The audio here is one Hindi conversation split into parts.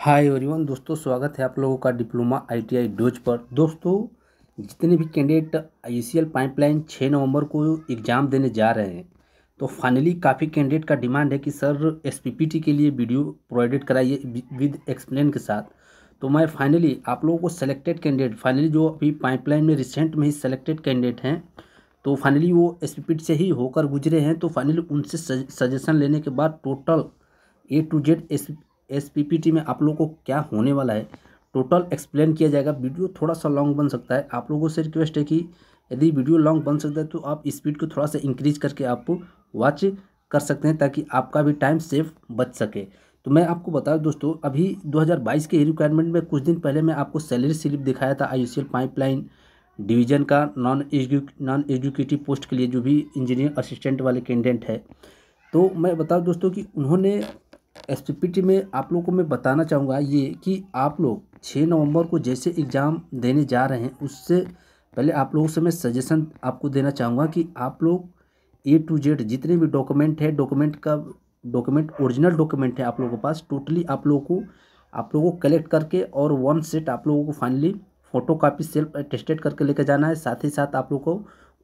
हाय एवरीवन दोस्तों स्वागत है आप लोगों का डिप्लोमा आईटीआई डोज पर दोस्तों जितने भी कैंडिडेट आई पाइपलाइन छः नवंबर को एग्ज़ाम देने जा रहे हैं तो फाइनली काफ़ी कैंडिडेट का डिमांड है कि सर एसपीपीटी के लिए वीडियो प्रोवाइडेड कराइए विद एक्सप्लेन के साथ तो मैं फाइनली आप लोगों को सेलेक्टेड कैंडिडेट फाइनली जो अभी पाइपलाइन में रिसेंट में ही सेलेक्टेड कैंडिडेट हैं तो फाइनली वो एस से ही होकर गुजरे हैं तो फाइनली उनसे सजेशन लेने के बाद total A to Z S S में आप लोगों को क्या होने वाला है टोटल एक्सप्लेन किया जाएगा वीडियो थोड़ा सा लॉन्ग बन सकता है आप लोगों से रिक्वेस्ट है कि यदि वीडियो लॉन्ग बन सकता है तो आप स्पीड को थोड़ा सा इंक्रीज करके आप वॉच कर सकते हैं ताकि आपका भी टाइम सेफ बच सके तो मैं आपको बता दूं दोस्तों अभी 2022 के रिक्वायरमेंट में कुछ दिन पहले मैं आपको सैलरी स्लिप दिखाया था आई पाइपलाइन डिवीजन का non edu non educative post के लिए जो भी इंजीनियर असिस्टेंट वाले कैंडिडेट है तो मैं बताऊँ दोस्तों कि उन्होंने एस में आप लोगों को मैं बताना चाहूँगा ये कि आप लोग छः नवंबर को जैसे एग्ज़ाम देने जा रहे हैं उससे पहले आप लोगों से मैं सजेशन आपको देना चाहूँगा कि आप लोग ए टू जेड जितने भी डॉक्यूमेंट है डॉक्यूमेंट का डॉक्यूमेंट ओरिजिनल डॉक्यूमेंट है आप लोगों के पास टोटली आप लोगों को आप लोगों को कलेक्ट करके और वन सेट आप लोगों को finally photocopy self attested करके लेकर जाना है साथ ही साथ आप लोग को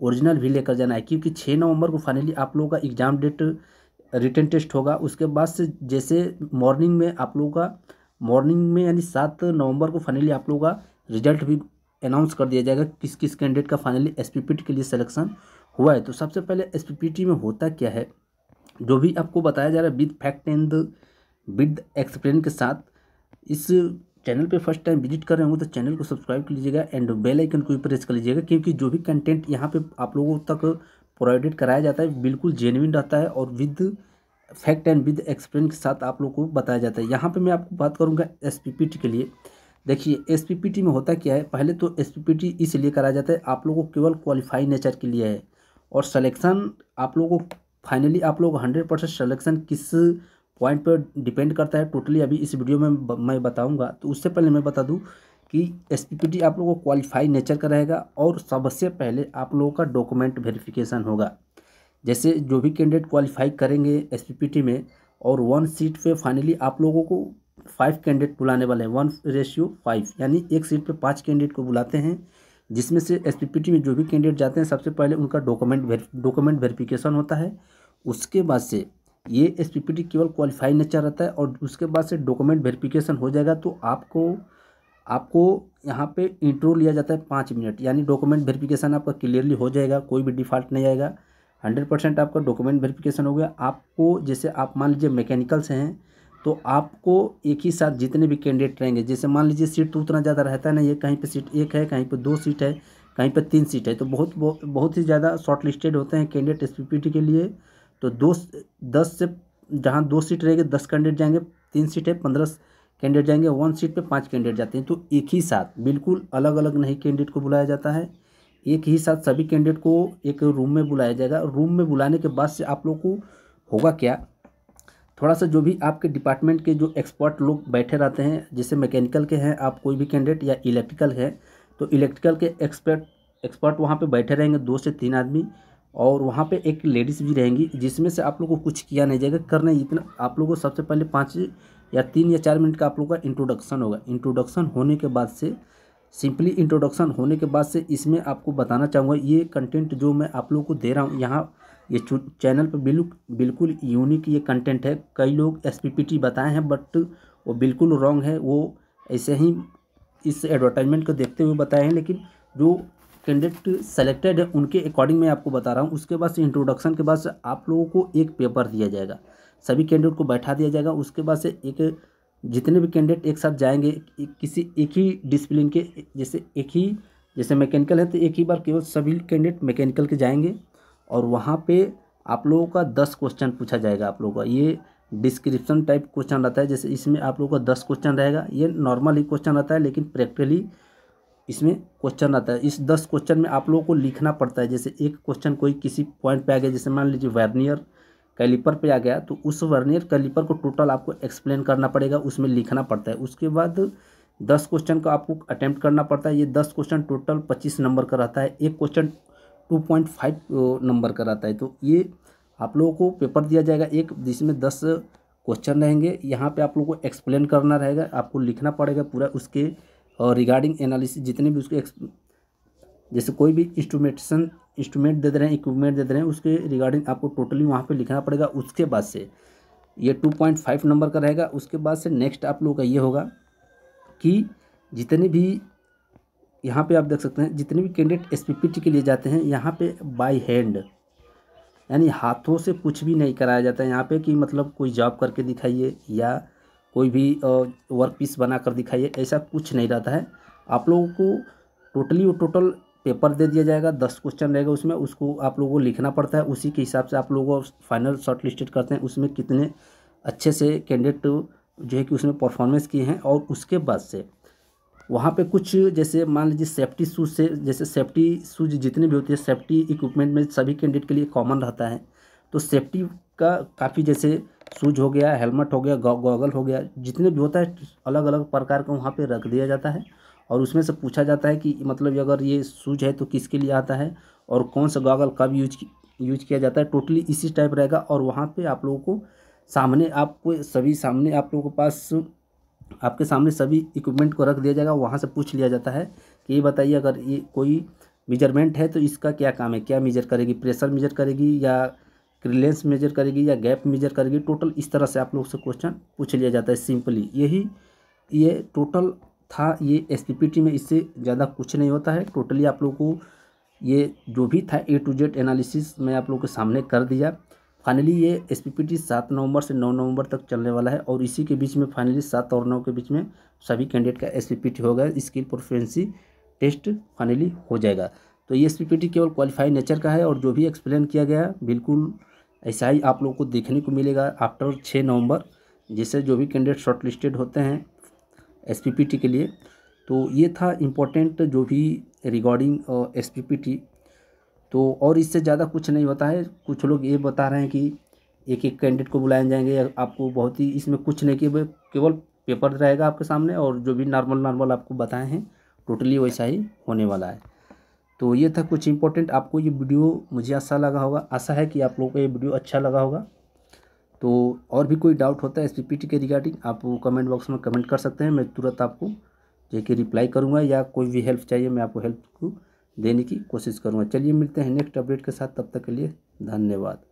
ओरिजिनल भी लेकर जाना है क्योंकि छः नवंबर को फाइनली आप लोगों का एग्ज़ाम डेट रिटर्न टेस्ट होगा उसके बाद से जैसे मॉर्निंग में आप लोगों का मॉर्निंग में यानी सात नवंबर को फाइनली आप लोगों का रिजल्ट भी अनाउंस कर दिया जाएगा किस किस कैंडिडेट का फाइनली एस के लिए सिलेक्शन हुआ है तो सबसे पहले एस में होता क्या है जो भी आपको बताया जा रहा है with fact and with explain के साथ इस चैनल पे फर्स्ट टाइम विजिट कर रहे होंगे तो चैनल को सब्सक्राइब कर लीजिएगा एंड बेल आइकन को भी प्रेस कर लीजिएगा क्योंकि जो भी कंटेंट यहाँ पे आप लोगों तक प्रोवाइडेड कराया जाता है बिल्कुल जेनविन रहता है और with fact and with explain के साथ आप लोग को बताया जाता है यहाँ पर मैं आपको बात करूँगा एस के लिए देखिए एस में होता क्या है पहले तो एस इसलिए कराया जाता है आप लोगों को केवल क्वालिफाई नेचर के लिए है और सलेक्शन आप लोगों को फाइनली आप लोग हंड्रेड परसेंट सलेक्शन किस पॉइंट पर डिपेंड करता है टोटली अभी इस वीडियो में मैं बताऊंगा तो उससे पहले मैं बता दूं कि एस आप लोगों को क्वालिफाई नेचर का रहेगा और सबसे पहले आप लोगों का डॉक्यूमेंट वेरिफिकेशन होगा जैसे जो भी कैंडिडेट क्वालिफाई करेंगे एस में और वन सीट पे फाइनली आप लोगों को फाइव कैंडिडेट बुलाने वाले हैं वन रेशियो फाइव यानी एक सीट पे पांच कैंडिडेट को बुलाते हैं जिसमें से एस में जो भी कैंडिडेट जाते हैं सबसे पहले उनका डॉक्यूमेंट डॉक्यूमेंट वेरिफिकेशन होता है उसके बाद से ये एस केवल क्वालिफाई नेचर रहता है और उसके बाद से डॉक्यूमेंट वेरिफिकेशन हो जाएगा तो आपको आपको यहाँ पे इंट्रो लिया जाता है पाँच मिनट यानी डॉक्यूमेंट वेरिफिकेशन आपका क्लियरली हो जाएगा कोई भी डिफ़ॉल्ट नहीं आएगा हंड्रेड परसेंट आपका डॉक्यूमेंट वेरिफिकेशन हो गया आपको जैसे आप मान लीजिए मैकेनिकल से हैं तो आपको एक ही साथ जितने भी कैंडिडेट रहेंगे जैसे मान लीजिए सीट तो उतना ज़्यादा रहता नहीं है कहीं पर सीट एक है कहीं पर दो सीट है कहीं पर तीन सीट है तो बहुत बहुत ही ज़्यादा शॉर्ट लिस्टेड होते हैं कैंडिडेट एस के लिए तो दो दस से जहाँ दो सीट रहेगी दस कैंडिडेट जाएंगे तीन सीट है पंद्रह कैंडिडेट जाएंगे वन सीट पे पांच कैंडिडेट जाते हैं तो एक ही साथ बिल्कुल अलग अलग नहीं कैंडिडेट को बुलाया जाता है एक ही साथ सभी कैंडिडेट को एक रूम में बुलाया जाएगा रूम में बुलाने के बाद से आप लोग को होगा क्या थोड़ा सा जो भी आपके डिपार्टमेंट के जो एक्सपर्ट लोग बैठे रहते हैं जैसे मैकेनिकल के हैं आप कोई भी कैंडिडेट या इलेक्ट्रिकल है तो इलेक्ट्रिकल के एक्सपर्ट एक्सपर्ट वहाँ पर बैठे रहेंगे दो से तीन आदमी और वहाँ पे एक लेडीज़ भी रहेंगी जिसमें से आप लोग को कुछ किया नहीं जाएगा करना इतना आप लोगों को सबसे पहले पाँच या तीन या चार मिनट का आप लोग का इंट्रोडक्शन होगा इंट्रोडक्शन होने के बाद से सिंपली इंट्रोडक्शन होने के बाद से इसमें आपको बताना चाहूँगा ये कंटेंट जो मैं आप लोग को दे रहा हूँ यहाँ ये चैनल पर बिल्कुल बिल्कुल यूनिक ये कंटेंट है कई लोग एस बताए हैं बट वो बिल्कुल रॉन्ग है वो ऐसे ही इस एडवर्टाइजमेंट को देखते हुए बताए हैं लेकिन जो कैंडिडेट सेलेक्टेड है उनके अकॉर्डिंग मैं आपको बता रहा हूँ उसके बाद से इंट्रोडक्शन के बाद से आप लोगों को एक पेपर दिया जाएगा सभी कैंडिडेट को बैठा दिया जाएगा उसके बाद से एक जितने भी कैंडिडेट एक साथ जाएंगे किसी एक ही डिसिप्लिन के जैसे एक ही जैसे मैकेनिकल है तो एक ही बार केवल सभी कैंडिडेट मैकेनिकल के जाएंगे और वहाँ पे आप लोगों का दस क्वेश्चन पूछा जाएगा आप लोगों का ये डिस्क्रिप्शन टाइप क्वेश्चन रहता है जैसे इसमें आप लोगों का दस क्वेश्चन रहेगा ये नॉर्मल ही क्वेश्चन रहता है लेकिन प्रैक्टिकली इसमें क्वेश्चन रहता है इस दस क्वेश्चन में आप लोगों को लिखना पड़ता है जैसे एक क्वेश्चन कोई किसी पॉइंट पे आ गया जैसे मान लीजिए वार्नियर कैलिपर पे आ गया तो उस वर्नियर कैलिपर को टोटल आपको एक्सप्लेन करना पड़ेगा उसमें लिखना पड़ता है उसके बाद दस क्वेश्चन का आपको अटैम्प्ट करना पड़ता है ये दस क्वेश्चन टोटल पच्चीस नंबर का रहता है एक question two point five number का रहता है तो ये आप लोगों को पेपर दिया जाएगा एक जिसमें दस क्वेश्चन रहेंगे यहाँ पे आप लोगों को एक्सप्लेन करना रहेगा आपको लिखना पड़ेगा पूरा उसके रिगार्डिंग एनालिसिस जितने भी उसके जैसे कोई भी इंस्ट्रूमेंटेशन इंस्ट्रूमेंट दे दे रहे हैं इक्विपमेंट दे दे रहे हैं उसके रिगार्डिंग आपको टोटली वहाँ पे लिखना पड़ेगा उसके बाद से ये टू पॉइंट फाइव नंबर का रहेगा उसके बाद से नेक्स्ट आप लोगों का ये होगा कि जितने भी यहाँ पे आप देख सकते हैं जितने भी कैंडिडेट एस के लिए जाते हैं यहाँ पे बाय हैंड यानी हाथों से कुछ भी नहीं कराया जाता है यहाँ पे कि मतलब कोई जॉब करके दिखाइए या कोई भी वर्क पीस बना कर दिखाइए ऐसा कुछ नहीं रहता है आप लोगों को टोटली वो टोटल पेपर दे दिया जाएगा दस क्वेश्चन रहेगा उसमें उसको आप लोगों को लिखना पड़ता है उसी के हिसाब से आप लोगों को फाइनल शॉर्ट लिस्टेड करते हैं उसमें कितने अच्छे से कैंडिडेट जो है कि उसमें परफॉर्मेंस किए हैं और उसके बाद से वहाँ पे कुछ जैसे मान लीजिए सेफ्टी शूज़ से जैसे सेफ्टी शूज जितने भी होते हैं सेफ्टी इक्विपमेंट में सभी कैंडिडेट के लिए कॉमन रहता है तो सेफ्टी का काफ़ी जैसे शूज हो गया हेलमेट हो गया गॉगल हो गया जितने भी होता है अलग अलग प्रकार का वहाँ पे रख दिया जाता है और उसमें से पूछा जाता है कि मतलब अगर ये शूज है तो किसके लिए आता है और कौन सा गॉगल कब यूज यूज किया जाता है टोटली इसी टाइप रहेगा और वहाँ पे आप लोगों को सामने आपको सभी सामने आप लोगों के पास आपके सामने सभी इक्विपमेंट को रख दिया जाएगा वहाँ से पूछ लिया जाता है कि ये बताइए अगर ये कोई मेजरमेंट है तो इसका क्या काम है क्या मेजर करेगी प्रेशर मेजर करेगी या क्रिलेंस मेजर करेगी या गैप मेजर करेगी टोटल इस तरह से आप लोग से क्वेश्चन पूछ लिया जाता है सिंपली यही ये टोटल था ये एस में इससे ज़्यादा कुछ नहीं होता है टोटली आप लोग को ये जो भी था ए टू जेड एनालिसिस मैं आप लोग के सामने कर दिया फाइनली ये एस पी पी टी सात नवंबर से नौ नवंबर तक चलने वाला है और इसी के बीच में फाइनली सात और नौ के बीच में सभी कैंडिडेट का एस पी पी टी होगा स्किल प्रोफेंसी टेस्ट फाइनली हो जाएगा तो ये एस पी पी टी केवल क्वालिफाई नेचर का है और जो भी एक्सप्लेन किया गया बिल्कुल ऐसा ही आप लोग को देखने को मिलेगा आफ्टर छः नवंबर जिससे जो भी कैंडिडेट शॉर्ट लिस्टेड होते हैं एस के लिए तो ये था इम्पोर्टेंट जो भी रिगार्डिंग एस तो और इससे ज़्यादा कुछ नहीं होता है कुछ लोग ये बता रहे हैं कि एक एक कैंडिडेट को बुलाए जाएंगे आपको बहुत ही इसमें कुछ नहीं कि केवल पेपर रहेगा आपके सामने और जो भी नॉर्मल नॉर्मल आपको बताए हैं टोटली वैसा ही होने वाला है तो ये था कुछ इम्पोर्टेंट आपको ये वीडियो मुझे अच्छा लगा होगा आशा है कि आप लोगों को ये वीडियो अच्छा लगा होगा तो और भी कोई डाउट होता है एस के रिगार्डिंग आप वो कमेंट बॉक्स में कमेंट कर सकते हैं मैं तुरंत आपको जो कि रिप्लाई करूँगा या कोई भी हेल्प चाहिए मैं आपको हेल्प को देने की कोशिश करूँगा चलिए मिलते हैं नेक्स्ट अपडेट के साथ तब तक के लिए धन्यवाद